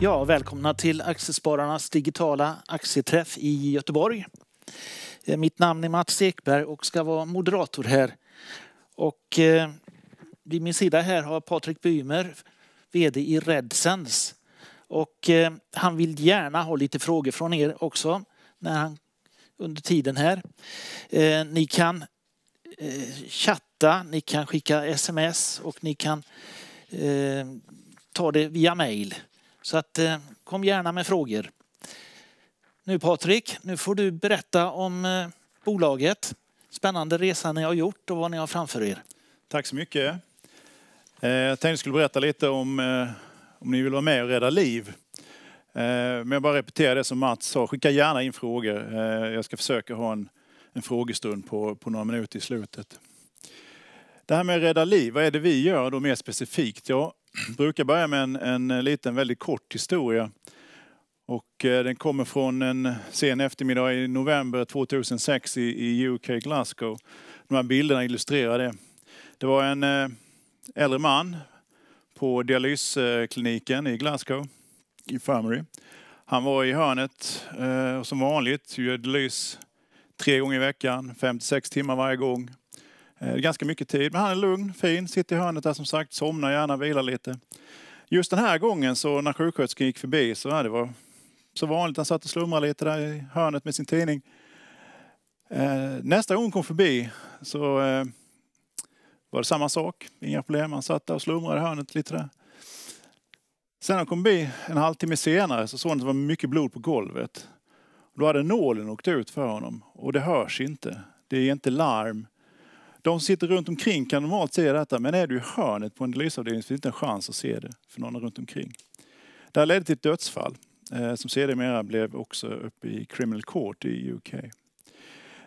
Ja, välkomna till Aktiespararnas digitala aktieträff i Göteborg. Eh, mitt namn är Mats Ekberg och ska vara moderator här. Och eh, vid min sida här har Patrik Bymer, vd i Redsense. Och eh, han vill gärna ha lite frågor från er också när han, under tiden här. ni kan chatta, ni kan skicka sms och ni kan ta det via mail. Så att, eh, kom gärna med frågor. Nu Patrik, nu får du berätta om eh, bolaget. Spännande resa ni har gjort och vad ni har framför er. Tack så mycket. Eh, jag tänkte jag skulle berätta lite om, om ni vill vara med och rädda liv. Men jag bara repeterar det som Mats sa, skicka gärna in frågor. Jag ska försöka ha en, en frågestund på, på några minuter i slutet. Det här med att rädda liv, vad är det vi gör då mer specifikt? Ja, jag brukar börja med en, en liten väldigt kort historia. Och eh, den kommer från en sen eftermiddag i november 2006 i, UK, Glasgow. De här bilderna illustrerar det. Det var en eh, äldre man på dialyskliniken i Glasgow, i Farmery. Han var i hörnet eh, och som vanligt gör dialys tre gånger i veckan, 56 timmar varje gång. Eh, ganska mycket tid. Men han är lugn, fin, sitter i hörnet där som sagt, somnar gärna, vilar lite. Just den här gången så när sjuksköterskan gick förbi så ja, det var så vanligt. Han satt och slumrade lite där i hörnet med sin tidning. Eh, nästa gång hon kom förbi så eh, var det samma sak. Inga problem. Han satt där och slumrade i hörnet lite där. Sen han kom förbi en halvtimme senare så såg han att det var mycket blod på golvet. Då hade nålen åkt ut för honom och det hörs inte. Det är inte larm. De som sitter runt omkring kan normalt se detta, men är du i hörnet på en dialysavdelning finns det inte en chans att se det för någon runt omkring. Det här ledde till ett dödsfall eh, som sedermera blev också uppe i Criminal Court i UK.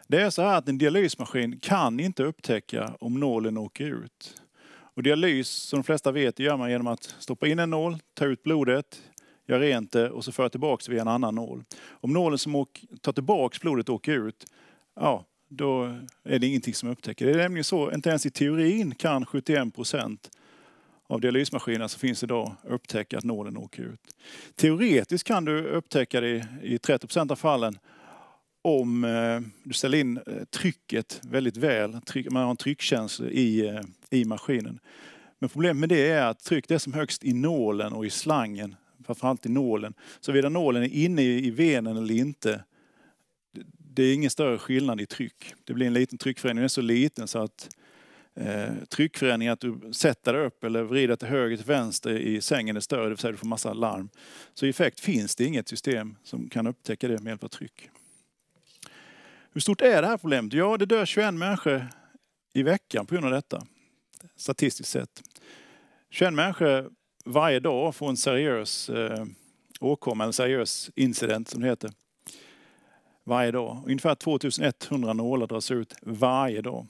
Det är så här att en dialysmaskin kan inte upptäcka om nålen åker ut. Och dialys, som de flesta vet, gör man genom att stoppa in en nål, ta ut blodet, göra rent det och så föra tillbaka via en annan nål. Om nålen som åker, tar tillbaka blodet åker ut, ja, då är det ingenting som upptäcker. Det är nämligen så, inte ens i teorin kan 71 procent av dialysmaskinerna som finns idag upptäcka att nålen åker ut. Teoretiskt kan du upptäcka det i 30 procent av fallen om eh, du ställer in eh, trycket väldigt väl. Man har en tryckkänsla i, eh, i maskinen. Men problemet med det är att trycket är som högst i nålen och i slangen, framförallt i nålen. Såvida nålen är inne i venen eller inte det är ingen större skillnad i tryck. Det blir en liten tryckförändring, den är så liten så att eh, tryckförändringen att du sätter dig upp eller vrider till höger till vänster i sängen är större, det vill säga du får massa larm. Så i effekt finns det inget system som kan upptäcka det med hjälp av tryck. Hur stort är det här problemet? Ja, det dör 21 människor i veckan på grund av detta, statistiskt sett. 21 människor varje dag får en seriös eh, åkomma, en seriös incident som det heter varje dag. Ungefär 2100 nålar dras ut varje dag.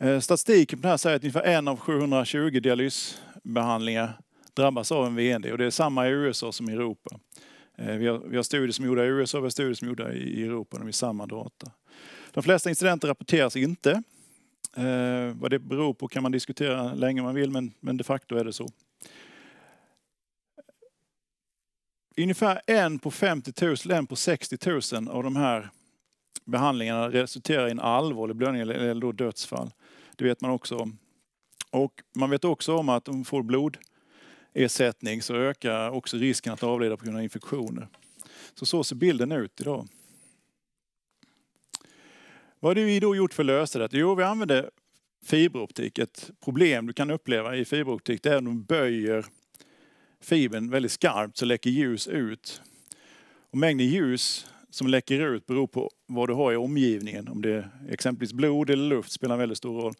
Eh, statistiken på det här säger att ungefär en av 720 dialysbehandlingar drabbas av en VND och det är samma i USA som i Europa. Eh, vi har, vi har studier som är gjorda i USA och vi har studier som gjorda i Europa, de är samma data. De flesta incidenter rapporteras inte. Eh, vad det beror på kan man diskutera länge man vill, men, men de facto är det så. ungefär en på 50 000, en på 60 000 av de här behandlingarna resulterar i en allvarlig blödning eller då dödsfall. Det vet man också om. Och man vet också om att om man får blodersättning så ökar också risken att avlida på grund av infektioner. Så så ser bilden ut idag. Vad har vi då gjort för att lösa det? Jo, vi använder fiberoptik. Ett problem du kan uppleva i fiberoptik det är att de böjer fibern väldigt skarpt så läcker ljus ut. Och mängden ljus som läcker ut beror på vad du har i omgivningen. Om det är exempelvis blod eller luft spelar en väldigt stor roll.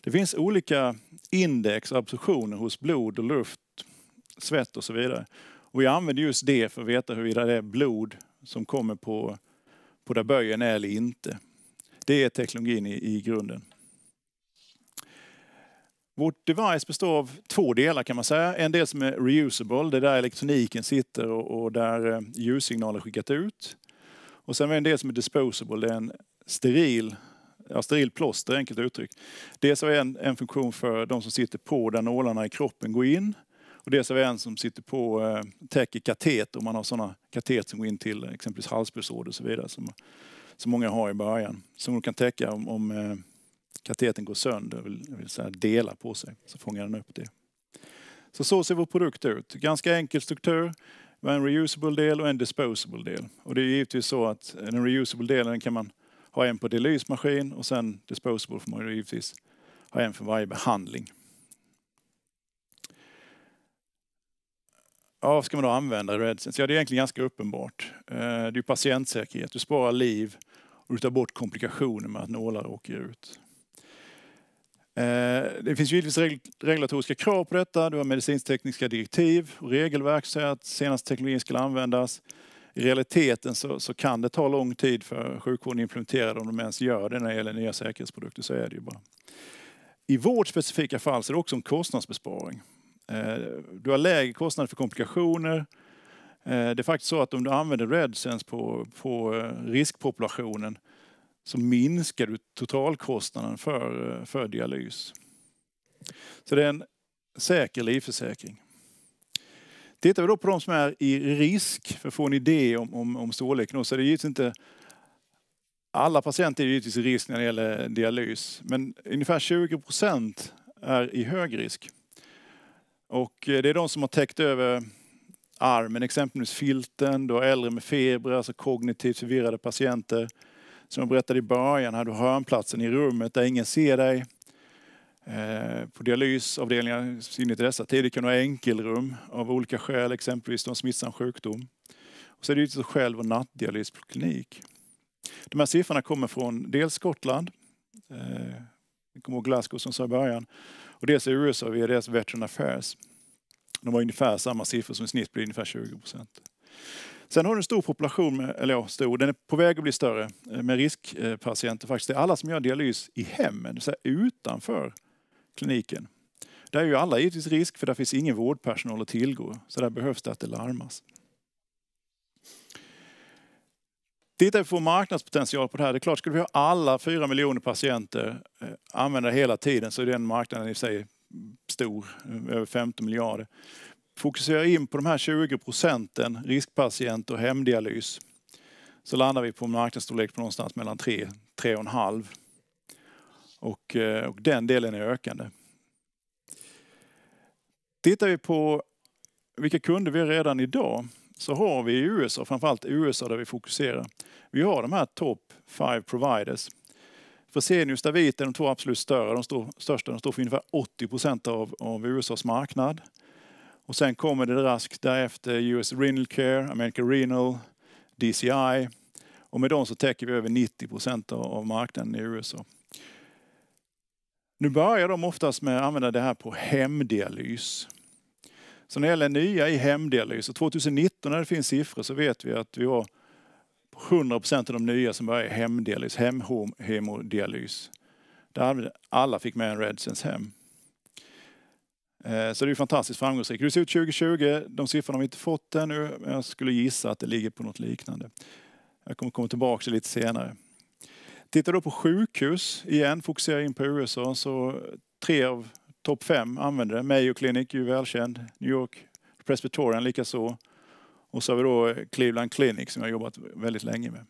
Det finns olika index och absorptioner hos blod och luft, svett och så vidare. Och jag använder just det för att veta huruvida det är blod som kommer på, på där böjen är eller inte. Det är teknologin i, i grunden. Vårt device består av två delar kan man säga. En del som är reusable, det är där elektroniken sitter och, och där eh, ljussignaler skickat ut. Och sen är en del som är disposable, det är en steril, ja, steril plåster enkelt uttryckt. Dels har vi en, en funktion för de som sitter på där nålarna i kroppen går in. Och dels har vi en som sitter på, eh, täcker katet om man har sådana katet som går in till exempelvis halsbulsåder och så vidare som, som många har i början. Som de kan täcka om, om eh, kateten går sönder, det vill säga delar på sig, så fångar den upp det. Så så ser vår produkt ut. Ganska enkel struktur. Vi har en reusable del och en disposable del. Och det är givetvis så att den reusable delen kan man ha en på delysmaskin och sen disposable får man givetvis ha en för varje behandling. Ja, vad ska man då använda RedSense? Ja, det är egentligen ganska uppenbart. Eh, det är patientsäkerhet, du sparar liv och du tar bort komplikationer med att nålar åker ut. Eh, det finns givetvis regulatoriska krav på detta. Du har medicintekniska direktiv och regelverk som säger att senaste teknologin ska användas. I realiteten så, så, kan det ta lång tid för sjukvården att implementera det om de ens gör det när det gäller nya säkerhetsprodukter. Så är det ju bara. I vårt specifika fall så är det också en kostnadsbesparing. Eh, du har lägre kostnader för komplikationer. Eh, det är faktiskt så att om du använder RedSense på, på riskpopulationen så minskar du totalkostnaden för, eh, för dialys. Så det är en säker livförsäkring. Tittar vi då på de som är i risk, för att få en idé om, om, om storleken, så är det givetvis inte alla patienter är givetvis i risk när det gäller dialys, men ungefär 20 procent är i hög risk. Och eh, det är de som har täckt över armen, exempelvis filten, då äldre med feber, alltså kognitivt förvirrade patienter, som jag berättade i början hade du hörnplatsen i rummet där ingen ser dig. Eh, på dialysavdelningar, i dessa tider, kan du ha enkelrum av olika skäl, exempelvis en smittsam sjukdom. Och så är det själv och nattdialys på klinik. De här siffrorna kommer från dels Skottland, eh, kommer ihåg Glasgow som sa i början, och dels i USA via deras Veteran Affairs. De har ungefär samma siffror som i snitt blir ungefär 20 procent. Sen har du en stor population, med, eller ja, stor, den är på väg att bli större, eh, med riskpatienter faktiskt. Det är alla som gör dialys i hemmen, utanför kliniken. Där är ju alla givetvis risk för där finns ingen vårdpersonal att tillgå. Så där behövs det att det larmas. Tittar vi på marknadspotential på det här, det är klart, skulle vi ha alla fyra miljoner patienter eh, använda hela tiden så är den marknaden i sig stor, över 15 miljarder fokuserar in på de här 20 procenten riskpatient och hemdialys så landar vi på en marknadsstorlek på någonstans mellan 3, 3,5. Och, eh, och den delen är ökande. Tittar vi på vilka kunder vi har redan idag så har vi i USA, framförallt USA där vi fokuserar, vi har de här top five providers. Fresenius Davit är de två absolut större, de största. De står för ungefär 80 procent av, av USAs marknad. Och sen kommer det raskt därefter US Renal Care, American Renal, DCI. Och med dem så täcker vi över 90 procent av marknaden i USA. Nu börjar de oftast med att använda det här på hemdialys. Så när det gäller nya i hemdialys, och 2019 när det finns siffror så vet vi att vi var 100 procent av de nya som började i hemdialys, hemhemodialys. Där alla fick med en Redsens hem. Eh, så det är fantastiskt framgångsrikt. Det ser ut 2020, de siffrorna har vi inte fått ännu, men jag skulle gissa att det ligger på något liknande. Jag kommer komma tillbaka till lite senare. Tittar du på sjukhus, igen fokuserar in på USA, så tre av topp fem använder det. Mayo Clinic är ju välkänd, New York Presbyterian likaså. Och så har vi då Cleveland Clinic som jag jobbat väldigt länge med.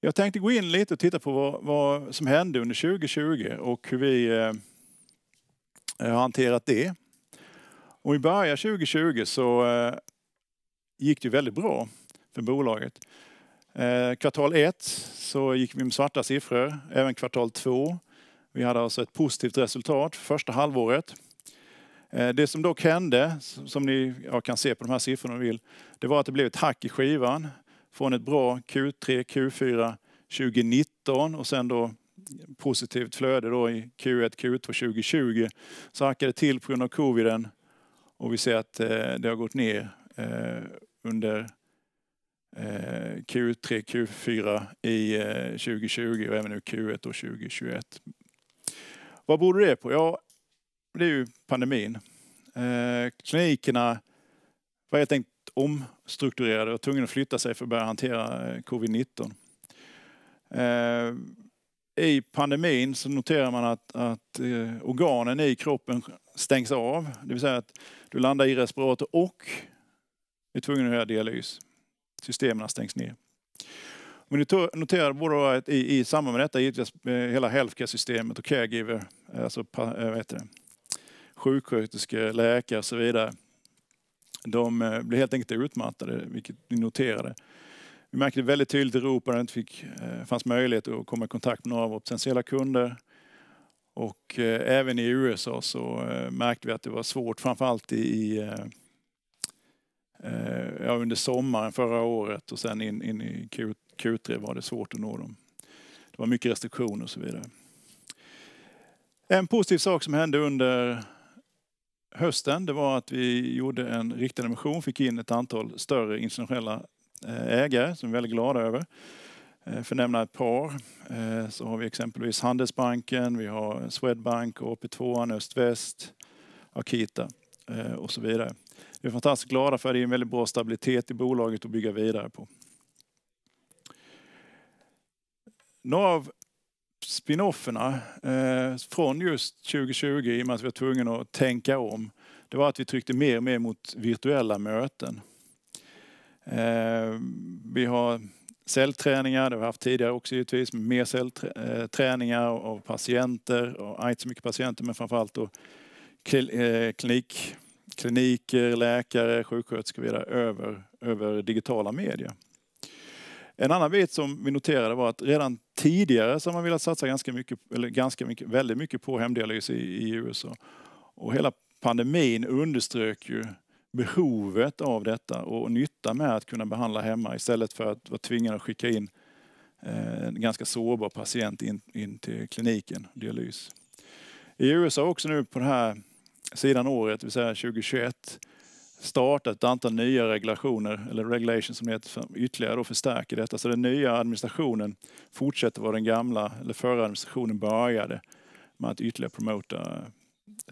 Jag tänkte gå in lite och titta på vad, vad som hände under 2020 och hur vi eh, eh har hanterat det. Om vi börjar 2020 så eh, gick det väldigt bra för bolaget. Eh, kvartal 1 så gick vi med svarta siffror, även kvartal 2. Vi hade alltså ett positivt resultat för första halvåret. Eh, det som dock hände, som ni kan se på de här siffrorna om ni vill, det var att det blev ett hack i skivan från ett bra Q3, Q4 2019 och sen då positivt flöde då i Q1, Q2 2020 så hackade det till på grund av coviden och vi ser att eh, det har gått ner eh, under Q3, eh, Q4 i 2020 och även nu Q1 och 2021. Vad beror det på? Ja, det är ju pandemin. Klinikerna var helt enkelt omstrukturerade och tvungna att flytta sig för att börja hantera eh, covid-19. Eh, I pandemin så noterar man att, att eh, organen i kroppen stängs av. Det vill säga att du landar i respirator och är tvungen att göra dialys. Systemen stängs ner. Men du noterar både att i, i samband med detta givetvis hela healthcare-systemet och caregiver, alltså vad det, sjuksköterskor, läkare och så vidare de eh, blev helt enkelt utmattade, vilket vi noterade. Vi märkte väldigt tydligt i Europa där det inte fick, eh, fanns möjlighet att komma i kontakt med några av våra potentiella kunder. Och eh, även i USA så märkte vi att det var svårt, framförallt i, ja, under sommaren förra året och sen in, in i Q, Q3 var det svårt att nå dem. Det var mycket restriktioner och så vidare. En positiv sak som hände under hösten det var att vi gjorde en riktad emission, fick in ett antal större internationella eh, ägare som vi är väldigt glada över. Eh, för att nämna ett par eh, så har vi exempelvis Handelsbanken, vi har Swedbank, AP2, Öst-Väst, Akita och så vidare. Vi är fantastiskt glada för det är en väldigt bra stabilitet i bolaget att bygga vidare på. Några av spinofferna eh, från just 2020 i och med att vi var tvungna att tänka om. Det var att vi tryckte mer och mer mot virtuella möten. Eh, vi har cellträningar, det har vi haft tidigare också givetvis, men mer cellträningar eh, av patienter, och inte så mycket patienter men framförallt då eh, klinik, kliniker, läkare, sjuksköterskor vidare över, över digitala medier. En annan bit som vi noterade var att redan tidigare så har man velat satsa ganska mycket, eller ganska mycket, väldigt mycket på hemdialys i, i USA. Och hela pandemin underströk ju behovet av detta och nytta med att kunna behandla hemma istället för att vara tvingad att skicka in eh, en ganska sårbar patient in, in till kliniken, dialys. I USA också nu på den här sidan året, det vill säga 2021, startat ett antal nya regulationer, eller regulations som det heter, som ytterligare förstärker detta. Så den nya administrationen fortsätter vad den gamla, eller förra administrationen började med att ytterligare promota eh,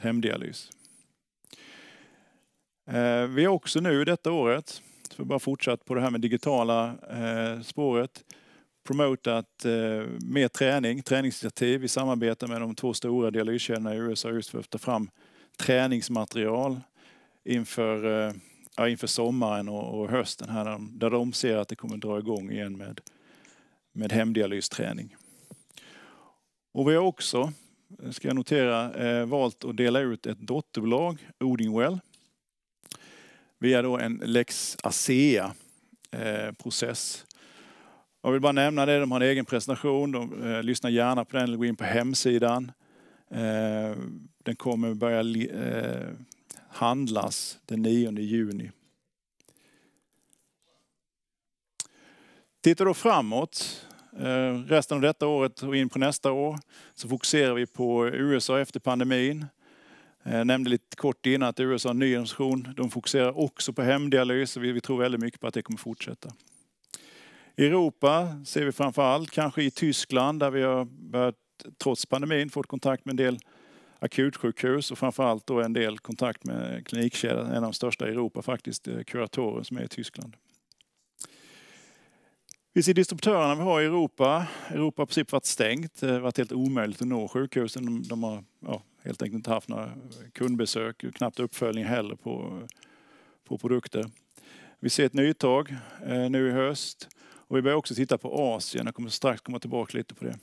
hemdialys. Eh, vi har också nu detta året, så vi bara fortsatt på det här med digitala eh, spåret, promotat mer träning, träningsinitiativ i samarbete med de två stora dialyskedjorna i USA just för att ta fram träningsmaterial inför, eh, ja, inför sommaren och, och hösten här, där de, ser att det kommer dra igång igen med, med hemdialysträning. Och vi har också, ska jag notera, eh, valt att dela ut ett dotterbolag, Odingwell, via då en Lex ASEA-process. Eh, jag vill bara nämna det, de har en egen presentation, de eh, lyssnar gärna på den eller går in på hemsidan. Eh, den kommer börja eh, handlas den 9 juni. Tittar då framåt, eh, resten av detta året och in på nästa år, så fokuserar vi på USA efter pandemin. Jag eh, nämnde lite kort innan att USA har en ny organisation. De fokuserar också på hemdialys och vi tror väldigt mycket på att det kommer fortsätta. I Europa ser vi framför allt kanske i Tyskland där vi har börjat, trots pandemin, fått kontakt med en del akutsjukhus och framförallt då en del kontakt med klinikkedjan, en av de största i Europa faktiskt, eh, kuratorer som är i Tyskland. Vi ser distributörerna vi har i Europa. Europa har i princip varit stängt. Det eh, har varit helt omöjligt att nå sjukhusen. De, de har ja, helt enkelt inte haft några kundbesök, knappt uppföljning heller på, på produkter. Vi ser ett nytag eh, nu i höst och vi börjar också titta på Asien. Jag kommer strax komma tillbaka lite på det.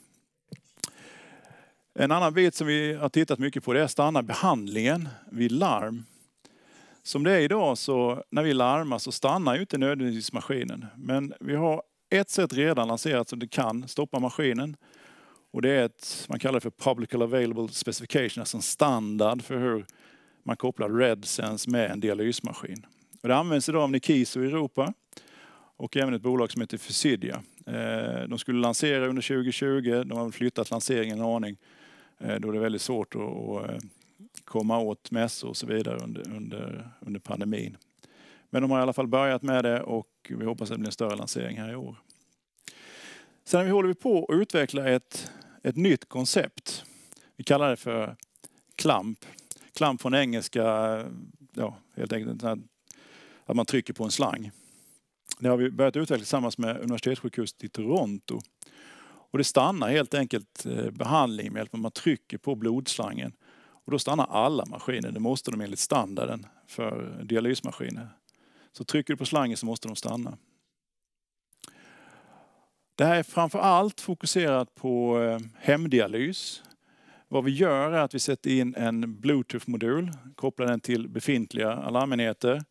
En annan bit som vi har tittat mycket på det är stanna-behandlingen vid larm. Som det är idag så när vi larmar så stannar ju inte nödvändigtvis maskinen. Men vi har ett sätt redan lanserat som det kan stoppa maskinen. Och det är ett, man kallar det för Public Available Specification, alltså en standard för hur man kopplar RedSense med en dialysmaskin. Och det används idag av Nikiso i Europa och även ett bolag som heter Fysidia. Eh, de skulle lansera under 2020, de har flyttat lanseringen en aning. Eh, då det är väldigt svårt att eh, komma åt mässor och så vidare under, under, under pandemin. Men de har i alla fall börjat med det och vi hoppas att det blir en större lansering här i år. Sen vi håller vi på att utveckla ett, ett nytt koncept. Vi kallar det för klamp. Klamp från engelska, ja, helt enkelt att man trycker på en slang. Det har vi börjat utveckla tillsammans med universitetssjukhuset i Toronto och det stannar helt enkelt eh, behandling med hjälp av att man trycker på blodslangen. Och då stannar alla maskiner, det måste de enligt standarden för dialysmaskiner. Så trycker du på slangen så måste de stanna. Det här är framför allt fokuserat på eh, hemdialys. Vad vi gör är att vi sätter in en Bluetooth-modul, kopplar den till befintliga alarmenheter.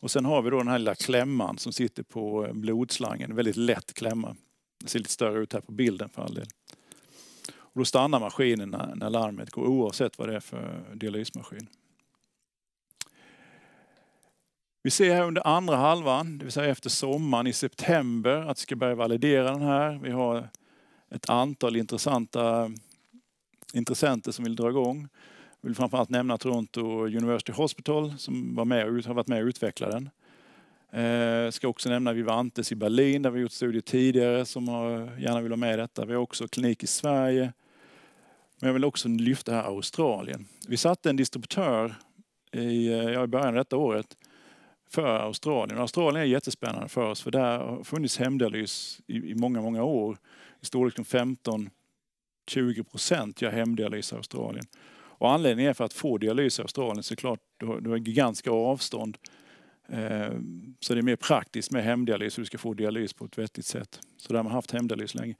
Och sen har vi då den här lilla klämman som sitter på eh, blodslangen, en väldigt lätt klämma. Det ser lite större ut här på bilden för all del. Och då stannar maskinen när, när larmet går oavsett vad det är för dialysmaskin. Vi ser här under andra halvan, det vill säga efter sommaren i september, att vi ska börja validera den här. Vi har ett antal intressanta intressenter som vill dra igång. Jag vill framförallt nämna Toronto University Hospital som var med, har varit med och utvecklat den. Eh, ska också nämna Vivantes i Berlin där vi gjort studier tidigare som gärna vill ha med detta. Vi har också klinik i Sverige. Men jag vill också lyfta här Australien. Vi satte en distributör i, eh, ja, i början av detta året för Australien. Och Australien är jättespännande för oss för där har funnits hemdialys i, i många, många år. I storleken 15-20 procent gör hemdialys i Australien. Och anledningen är för att få dialys i Australien så är det klart, du har, du har gigantiska avstånd Eh, så det är mer praktiskt med hemdialys, så du ska få dialys på ett vettigt sätt. Så där har man haft hemdialys länge.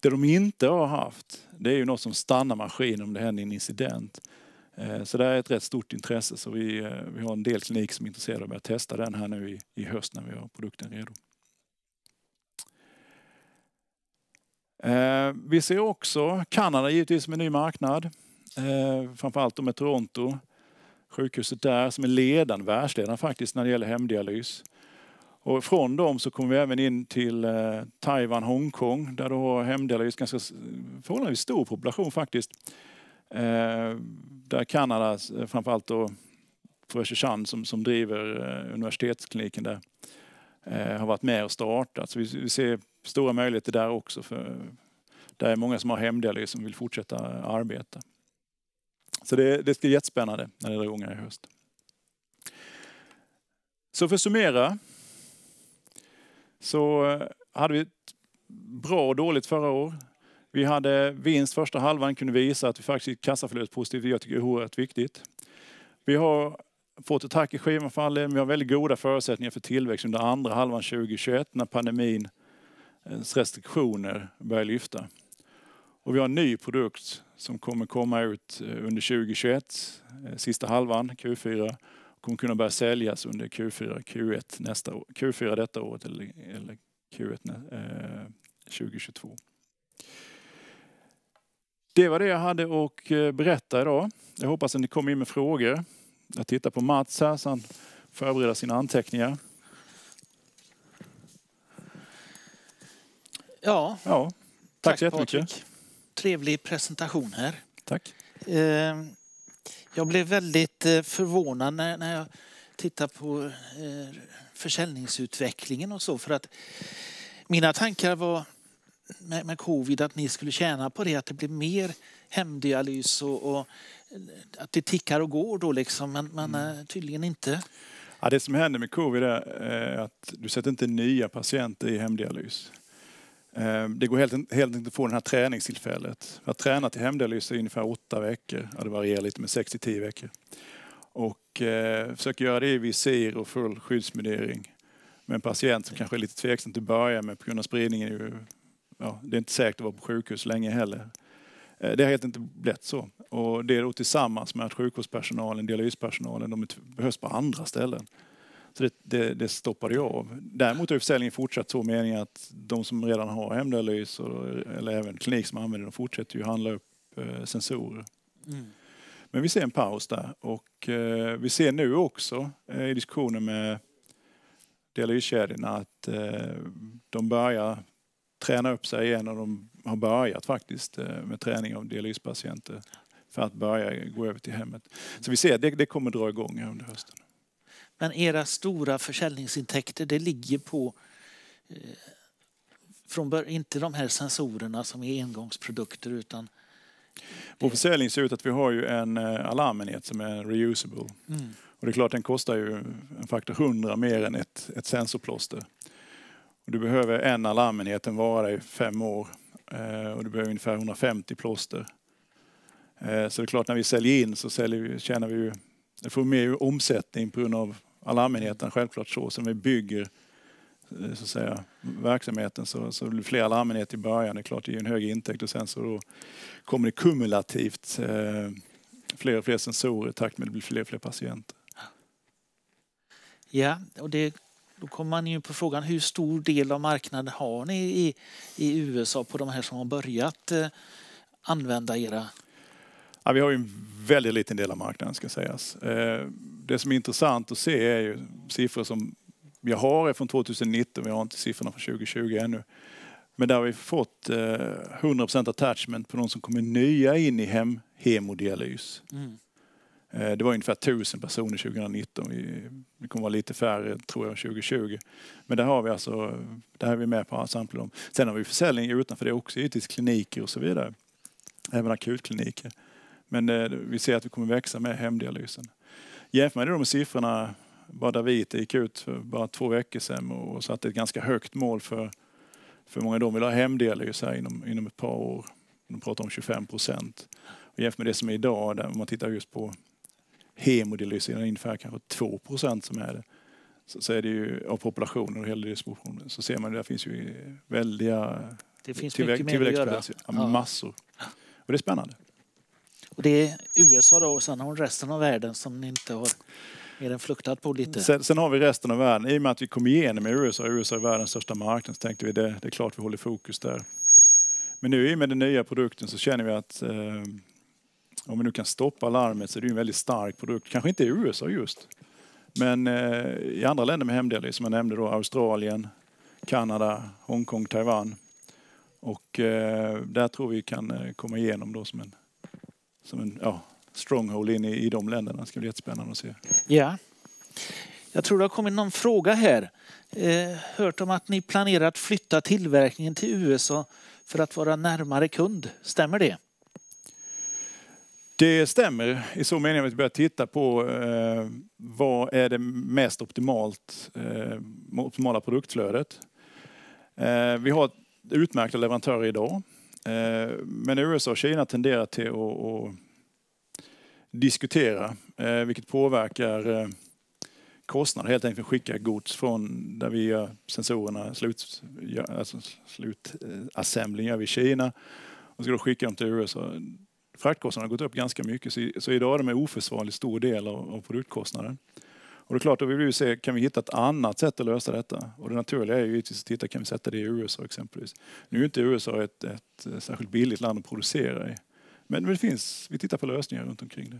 Det de inte har haft, det är ju något som stannar maskinen om det händer en incident. Eh, så det är ett rätt stort intresse. Så vi, eh, vi har en del kliniker som är intresserade av att testa den här nu i, i höst när vi har produkten redo. Vi ser också Kanada givetvis som en ny marknad. Framförallt med Toronto sjukhuset där som är ledande, världsledande faktiskt när det gäller hemdialys. Och från dem så kom vi även in till eh, Taiwan, Hongkong där då hemdialys ganska förhållandevis stor population faktiskt. Eh, där Kanada, framförallt då Frösche Chan som, som driver eh, universitetskliniken där, eh, har varit med och startat. Så vi, vi ser stora möjligheter där också. För, där är många som har hemdialys som vill fortsätta arbeta. Så det, det ska bli jättespännande när det drar igång i höst. Så för att summera så eh, hade vi ett bra och dåligt förra år. Vi hade vinst första halvan, kunde visa att vi faktiskt gick kassaflödespositivt. Jag tycker det är oerhört viktigt. Vi har fått ett hack i skivan men vi har väldigt goda förutsättningar för tillväxt under andra halvan 2021 när pandemins restriktioner börjar lyfta. Och vi har en ny produkt som kommer komma ut eh, under 2021, eh, sista halvan, Q4. Och kommer kunna börja säljas under Q4, Q1 nästa år, Q4 detta året eller, eller Q1 eh, 2022. Det var det jag hade att eh, berätta idag. Jag hoppas att ni kommer in med frågor. Jag tittar på Mats här så han förbereder sina anteckningar. Ja. ja. Tack, Tack så jättemycket. Patrik trevlig presentation här. Tack. Eh, jag blev väldigt eh, förvånad när jag tittade på eh, försäljningsutvecklingen och så för att mina tankar var med covid att ni skulle tjäna på det, att det blir mer hemdialys och, att det tickar och går då liksom, men, men mm. tydligen inte. Ja, det som händer med covid är att du sätter inte nya patienter i hemdialys. Eh, det går helt, helt enkelt att få det här träningstillfället. Att träna till hemdialys är ungefär åtta veckor. Ja, det varierar lite, men 6-10 veckor. Och eh, försöker göra det i visir och full skyddsmedering. Med en patient som kanske är lite tveksam till att börja med på grund av spridningen. Är ju, ja, det är inte säkert att vara på sjukhus länge heller. Eh, det har helt inte blivit så. Och det är då tillsammans med att sjukvårdspersonalen, dialyspersonalen, de behövs på andra ställen. Så det, det, det stoppade jag av. Däremot har försäljningen fortsatt så meningen att de som redan har hemdialys eller även klinik som använder dem fortsätter ju handla upp eh, sensorer. Mm. Men vi ser en paus där och eh, vi ser nu också eh, i diskussionen med dialyskedjorna att de börjar träna upp sig igen och de har börjat faktiskt med träning av dialyspatienter för att börja gå över till hemmet. Så vi ser att det, det kommer dra igång under hösten. Men era stora försäljningsintäkter det ligger på eh, från början, inte de här sensorerna som är engångsprodukter utan vår försäljning ser ut att vi har ju en eh, alarmenhet som är reusable. Mm. Och det är klart den kostar ju en faktor 100 mer än ett, ett sensorplåster. Och du behöver en alarmenhet, den varar i fem år eh, och du behöver ungefär 150 plåster. så det är klart när vi säljer in så säljer vi, tjänar vi ju, det får mer omsättning på grund av alla allmänheten, självklart så. Sen vi bygger eh, så att säga, verksamheten så, så blir fler allmänhet i början. Det är klart det ger en hög intäkt och sen så då kommer det kumulativt eh, fler och fler sensorer i takt med att det blir fler och fler patienter. Ja, och det, då kommer man in på frågan hur stor del av marknaden har ni i, i USA på de här som har börjat eh, använda era Ja, vi har en väldigt liten del av marknaden ska sägas. Eh, det som är intressant att se är ju siffror som jag har är från 2019, vi har inte siffrorna från 2020 ännu. Men där har vi fått 100% eh, attachment på de som kommer nya in i hem, hemodialys. Mm. Eh, det var ungefär 1000 personer 2019. Vi, vi kommer vara lite färre tror jag 2020. Men där har vi alltså, där är vi med på samtliga dem. Sen har vi försäljning utanför det också, givetvis kliniker och så vidare. Även akutkliniker. Men eh, vi ser att vi kommer växa med hemdialysen. Jämför man med siffrorna vad Davite gick ut för bara två veckor sedan och satte ett ganska högt mål för, hur många de vill ha hem delägare inom, inom ett par år. De pratar om 25 procent. jämfört med det som är idag, där, om man tittar just på hemodilys, är det ungefär kanske 2 procent som är det. Så, så, är det ju av populationen och hela distributionen. Så ser man, där finns ju väldiga det finns mycket mer att göra. Ja. Massor. Och det är spännande. Och det är USA då och sen har hon resten av världen som ni inte har mer än fluktat på lite. Sen, sen, har vi resten av världen. I och med att vi kom igenom med USA, USA är världens största marknad, så tänkte vi det, det är klart vi håller fokus där. Men nu i och med den nya produkten så känner vi att eh, om vi nu kan stoppa larmet så är det en väldigt stark produkt. Kanske inte i USA just, men eh, i andra länder med hemdelar, som jag nämnde då, Australien, Kanada, Hongkong, Taiwan. Och eh, där tror vi kan eh, komma igenom då som en som en ja, stronghold in i, i de länderna. Det ska bli jättespännande att se. Ja. Jag tror det har kommit någon fråga här. Eh, hört om att ni planerar att flytta tillverkningen till USA för att vara närmare kund. Stämmer det? Det stämmer i så mening att vi börjar titta på eh, vad är det mest optimalt, eh, optimala produktflödet. Eh, vi har utmärkta leverantörer idag Eh, men USA och Kina tenderar till att diskutera, eh, vilket påverkar eh, kostnader helt enkelt för att skicka gods från där vi gör sensorerna, alltså slut, alltså slutassembling gör vi i Kina och ska då skicka dem till USA. Fraktkostnaderna har gått upp ganska mycket så, idag är de en oförsvarligt stor del av, produktkostnaden. Och det är klart, då vill vi se, kan vi hitta ett annat sätt att lösa detta? Och det naturliga är ju att titta, kan vi sätta det i USA exempelvis? Nu är inte USA ett, ett eh, särskilt billigt land att producera i. Men det finns, vi tittar på lösningar runt omkring det.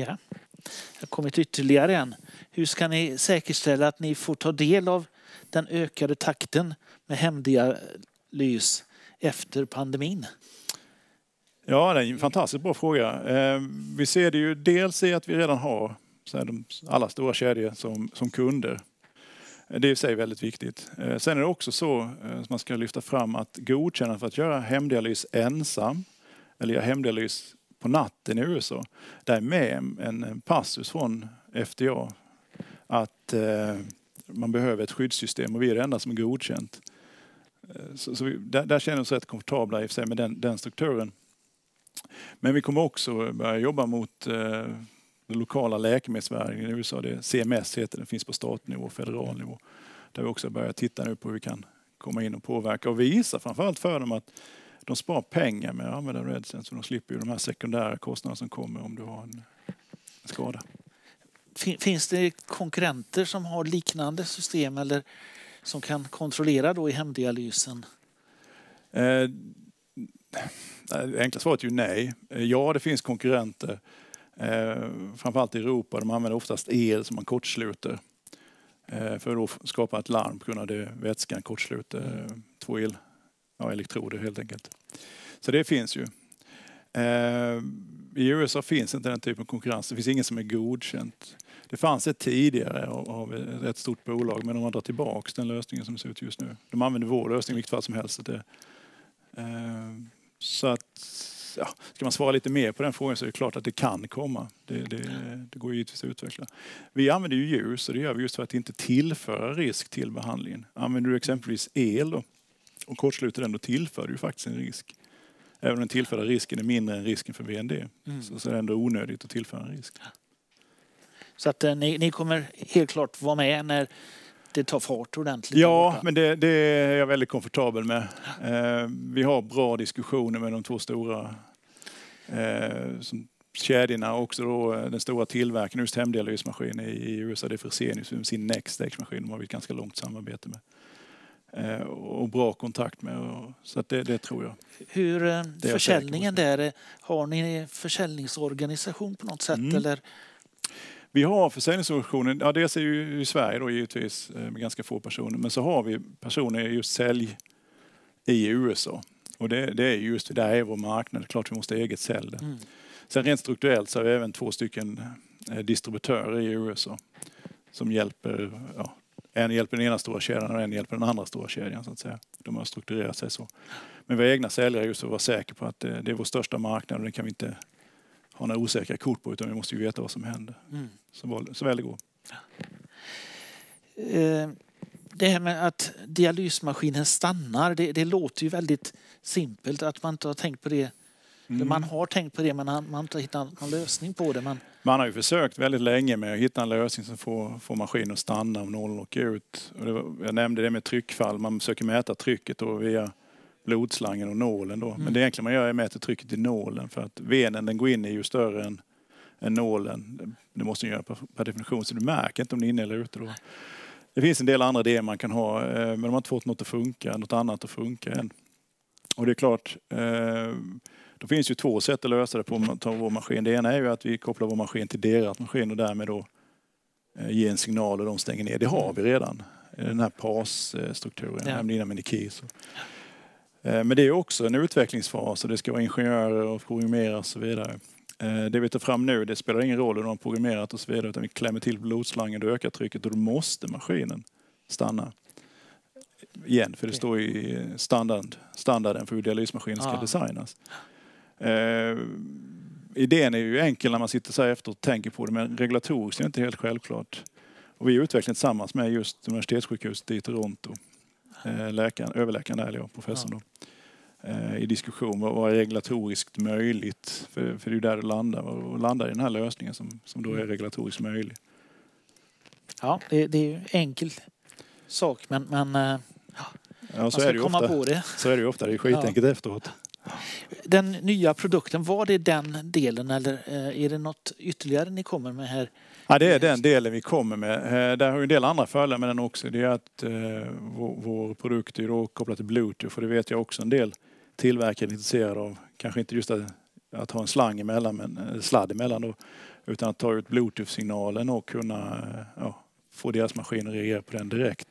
Ja. Det har kommit ytterligare en. Hur ska ni säkerställa att ni får ta del av den ökade takten med hemdialys efter pandemin? Ja, det är en fantastiskt bra fråga. Eh, vi ser det ju dels i att vi redan har så här, de, alla stora kedjor som, som kunder. Det är i sig väldigt viktigt. Eh, sen är det också så, eh, som man ska lyfta fram, att godkännande för att göra hemdialys ensam eller göra hemdialys på natten i USA, där är med en passus från FDA att eh, man behöver ett skyddssystem och vi är det enda som är godkänt. Så, så vi, där, där, känner vi oss rätt komfortabla i sig med den, den strukturen. Men vi kommer också börja jobba mot den lokala läkemedelsverket i USA, det CMS heter den, finns på statnivå och federal nivå. Där vi också börjar titta nu på hur vi kan komma in och påverka och visa framförallt för dem att de sparar pengar med att använda RedSense och de slipper ju de här sekundära kostnaderna som kommer om du har en skada. Finns det konkurrenter som har liknande system eller som kan kontrollera då i hemdialysen? Eh, det enkla svaret är ju nej. Eh, ja, det finns konkurrenter. Eh, framförallt i Europa, de använder oftast el som man kortsluter. Eh, för att skapa ett larm på grund av det vätskan kortsluter mm. eh, två el, ja, elektroder helt enkelt. Så det finns ju. Eh, I USA finns inte den typen av konkurrens. Det finns ingen som är godkänt. Det fanns ett tidigare av ett stort bolag, men de har dragit tillbaka den lösningen som ser ut just nu. De använder vår lösning i vilket fall som helst. så ja, ska man svara lite mer på den frågan så är det klart att det kan komma. Det, det, det går givetvis att utveckla. Vi använder ju djur, så det gör vi just för att inte tillföra risk till behandlingen. Använder du exempelvis el då, och kortsluter den, då tillför du faktiskt en risk. Även om den tillförda risken är mindre än risken för VND mm. så, så är det ändå onödigt att tillföra en risk. Så att eh, ni, ni kommer helt klart vara med när det tar fart ordentligt? Ja, men det, det, är jag väldigt komfortabel med. Eh, vi har bra diskussioner med de två stora eh, som kedjorna och också då eh, den stora tillverkaren just hemdialysmaskiner i USA, det är Fresenius med sin NextX-maskin. De har vi ett ganska långt samarbete med eh, och bra kontakt med. så att det, det, tror jag. Hur eh, det försäljningen där, har ni försäljningsorganisation på något sätt mm. eller vi har försäljningsorganisationen, ja, dels är ju i Sverige då givetvis eh, med ganska få personer, men så har vi personer i just sälj i USA. Och det, det är just det, där är vår marknad, det är klart vi måste eget sälja. Mm. Sen rent strukturellt så har vi även två stycken eh, distributörer i USA som hjälper, ja, en hjälper den ena stora kedjan och en hjälper den andra stora kedjan. Så att säga. De har strukturerat sig så. Men vi har egna säljare just för att vara säkra på att eh, det, är vår största marknad och den kan vi inte ha några osäkra kort på utan vi måste ju veta vad som händer. Mm. Så, så väl det går. Eh, det här med att dialysmaskinen stannar, det, det låter ju väldigt simpelt att man inte har tänkt på det Mm. Man har tänkt på det men man, har inte hittat någon lösning på det. Man... man har ju försökt väldigt länge med att hitta en lösning som får, får maskinen att stanna om noll och ut. Och var, jag nämnde det med tryckfall, man försöker mäta trycket via blodslangen och nålen då. Mm. Men det enkla man gör är att trycket i nålen för att venen den går in i är ju större än, än nålen. Det måste den göra per, per definition så du märker inte om det är inne eller ute då. Det finns en del andra idéer man kan ha eh, men de har inte fått något att funka, något annat att funka än. Och det är klart, eh, då finns ju två sätt att lösa det på om vår maskin. Det ena är ju att vi kopplar vår maskin till deras maskin och därmed då eh, ge en signal och de stänger ner. Det har vi redan. Den här PAS-strukturen, jag nämnde innan med Eh, men det är också en utvecklingsfas och det ska vara ingenjörer och programmerare och så vidare. Eh, det vi tar fram nu, det spelar ingen roll hur de har programmerat och så vidare, utan vi klämmer till blodslangen och ökar trycket och då måste maskinen stanna. Igen, för det står i standard, standarden för hur dialysmaskinen ska ah. designas. Eh, idén är ju enkel när man sitter så här efter och tänker på det, men regulatoriskt är det inte helt självklart. Och vi utvecklade tillsammans med just universitetssjukhuset i Toronto, eh, läkaren, överläkaren där, eller jag, professorn. Eh, i diskussion. Vad är regulatoriskt möjligt? För, för det är ju där det landar och landar i den här lösningen som, som då är mm. regulatoriskt möjlig. Ja, det, det är ju en enkel sak men, men eh, ja, ja, man ska komma ofta, på det. Så är det ju ofta, det är skitenkelt ja. efteråt. Den nya produkten, var det den delen eller eh, är det något ytterligare ni kommer med här? Ja, det är den delen vi kommer med. Där har ju en del andra fördelar med den också. Det är att vår, vår produkt är då kopplad till Bluetooth och det vet jag också en del tillverkaren är intresserad av. Kanske inte just att, att ha en slang emellan, men eh, sladd emellan då, utan att ta ut Bluetooth-signalen och kunna eh, ja, få deras maskin att reagera på den direkt.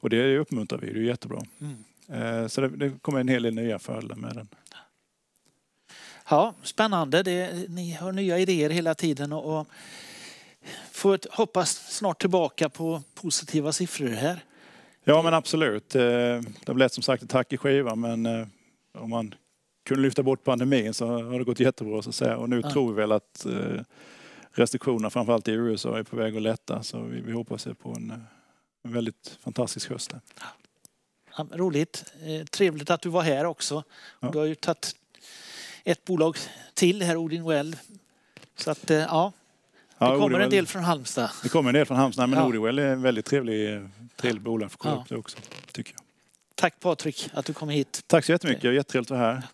Och det uppmuntrar vi, det är jättebra. Mm. Eh, så det, det kommer en hel del nya fördelar med den. Ja, spännande. Det, ni har nya idéer hela tiden och, och får hoppas snart tillbaka på positiva siffror här. Ja men absolut. Det blev som sagt ett tack i skiva men om man kunde lyfta bort pandemin så har det gått jättebra så att säga. Och nu ja. tror vi väl att eh, restriktionerna framförallt i USA är på väg att lätta så vi, vi hoppas på en, en väldigt fantastisk höst. Där. Ja, roligt. Eh, trevligt att du var här också. Ja. Du har ju tagit ett bolag till här, Odin Well. Så att, eh, ja. Det kommer Odinwell. en del från Halmstad. Det kommer en del från Halmstad, men ja. Odinwell är en väldigt trevlig, trevlig bolag för ja. också, tycker jag. Tack Patrik att du kom hit. Tack så jättemycket, jättetrevligt att vara här.